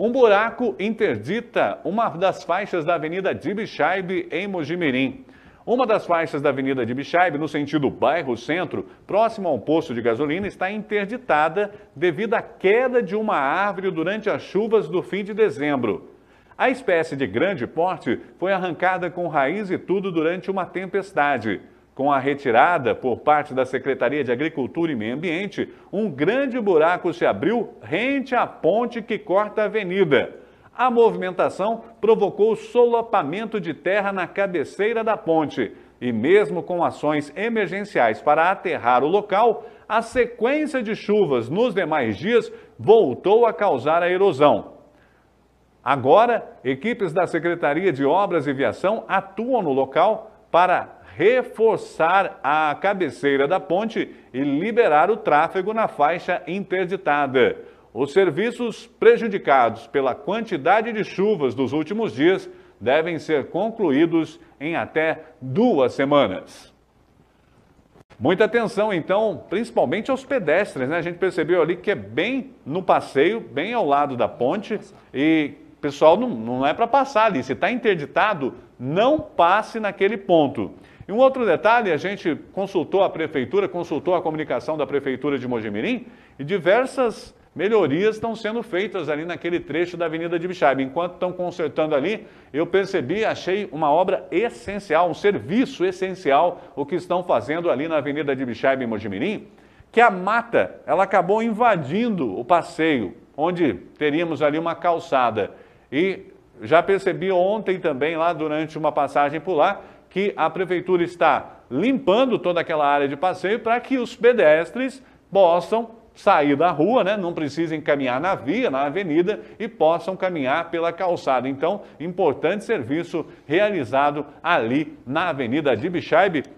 Um buraco interdita uma das faixas da Avenida Dibshaib em Mojimirim. Uma das faixas da Avenida Dibshaib, no sentido bairro-centro, próximo ao posto de gasolina, está interditada devido à queda de uma árvore durante as chuvas do fim de dezembro. A espécie de grande porte foi arrancada com raiz e tudo durante uma tempestade. Com a retirada por parte da Secretaria de Agricultura e Meio Ambiente, um grande buraco se abriu rente à ponte que corta a avenida. A movimentação provocou solapamento de terra na cabeceira da ponte. E mesmo com ações emergenciais para aterrar o local, a sequência de chuvas nos demais dias voltou a causar a erosão. Agora, equipes da Secretaria de Obras e Viação atuam no local para reforçar a cabeceira da ponte e liberar o tráfego na faixa interditada. Os serviços prejudicados pela quantidade de chuvas dos últimos dias devem ser concluídos em até duas semanas. Muita atenção, então, principalmente aos pedestres, né? A gente percebeu ali que é bem no passeio, bem ao lado da ponte, e pessoal não, não é para passar ali. Se está interditado, não passe naquele ponto. E um outro detalhe, a gente consultou a prefeitura, consultou a comunicação da prefeitura de Mojimirim e diversas melhorias estão sendo feitas ali naquele trecho da Avenida de Bichaiba. Enquanto estão consertando ali, eu percebi, achei uma obra essencial, um serviço essencial, o que estão fazendo ali na Avenida de Bichaiba em Mojimirim, que a mata, ela acabou invadindo o passeio, onde teríamos ali uma calçada. E já percebi ontem também, lá durante uma passagem por lá, que a prefeitura está limpando toda aquela área de passeio para que os pedestres possam sair da rua, né? não precisem caminhar na via, na avenida e possam caminhar pela calçada. Então, importante serviço realizado ali na Avenida de Bichaibe.